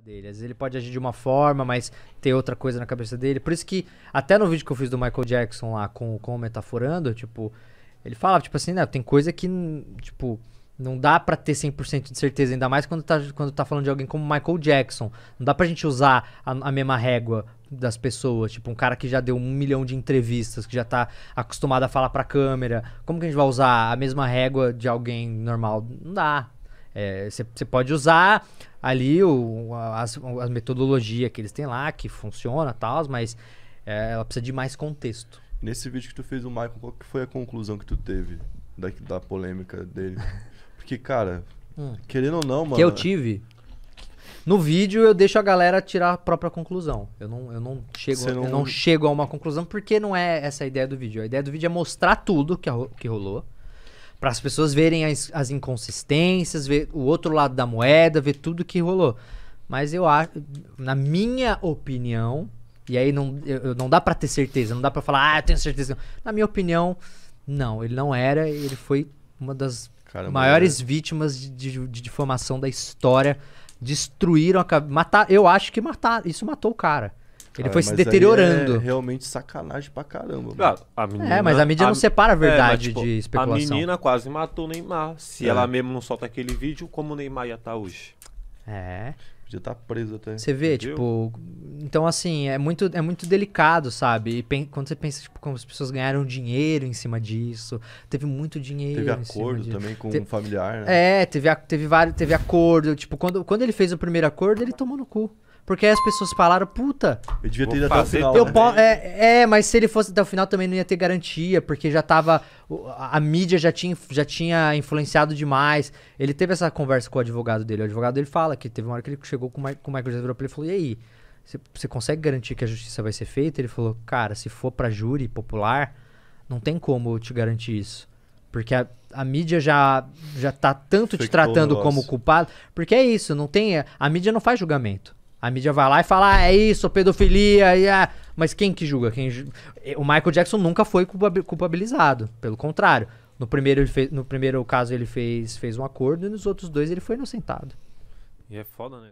dele. Às vezes ele pode agir de uma forma, mas tem outra coisa na cabeça dele. Por isso que até no vídeo que eu fiz do Michael Jackson lá com, com o Metaforando, tipo, ele falava, tipo assim, né, tem coisa que, tipo, não dá para ter 100% de certeza, ainda mais quando tá, quando tá falando de alguém como Michael Jackson. Não dá pra gente usar a, a mesma régua das pessoas, tipo, um cara que já deu um milhão de entrevistas, que já tá acostumado a falar pra câmera. Como que a gente vai usar a mesma régua de alguém normal? Não dá, você é, pode usar ali o, as, as que eles têm lá, que funciona tal, mas é, ela precisa de mais contexto. Nesse vídeo que tu fez o Michael, qual que foi a conclusão que tu teve da, da polêmica dele? Porque, cara, hum. querendo ou não, mano. Que eu tive. No vídeo eu deixo a galera tirar a própria conclusão. Eu não, eu não, chego, não... Eu não chego a uma conclusão porque não é essa a ideia do vídeo. A ideia do vídeo é mostrar tudo que, que rolou para as pessoas verem as, as, inconsistências, ver o outro lado da moeda, ver tudo que rolou. Mas eu acho, na minha opinião, e aí não, eu, não dá para ter certeza, não dá para falar, ah, eu tenho certeza. Na minha opinião, não, ele não era, ele foi uma das Caramba, maiores né? vítimas de, de, de, difamação da história. Destruíram a cabeça. Eu acho que matar, isso matou o cara. Ele foi se é deteriorando. É realmente sacanagem pra caramba. Ah, é, menina, é, mas a mídia a, não separa a verdade é, mas, tipo, de especulação. A menina quase matou o Neymar. Se é. ela mesmo não solta aquele vídeo, como o Neymar ia estar tá hoje? É. Podia estar tá preso até. Você vê, Entendeu? tipo. Então, assim, é muito, é muito delicado, sabe? E pen, quando você pensa, tipo, como as pessoas ganharam dinheiro em cima disso. Teve muito dinheiro. Teve acordo também com Te... um familiar, né? É, teve, teve, vários, teve acordo. Tipo, quando, quando ele fez o primeiro acordo, ele tomou no cu. Porque as pessoas falaram, puta. Eu devia ter ido até o final. Eu né? é, é, mas se ele fosse até o final também não ia ter garantia, porque já tava. A, mídia já tinha, já tinha influenciado demais. Ele teve essa conversa com o advogado dele. O advogado dele fala que teve uma hora que ele chegou com, com o Michael Jackson e ele falou: e aí? Você consegue garantir que a justiça vai ser feita? Ele falou: cara, se for pra júri popular, não tem como eu te garantir isso. Porque a, a mídia já, já tá tanto te tratando como culpado. Porque é isso, não tem. A mídia não faz julgamento. A mídia vai lá e fala, ah, é isso, pedofilia, e ah. mas quem que julga? Quem ju... Eh, o Michael Jackson nunca foi culpabilizado, pelo contrário. No primeiro, ele fez, no primeiro caso ele fez, fez um acordo e nos outros dois ele foi inocentado. E é foda, né?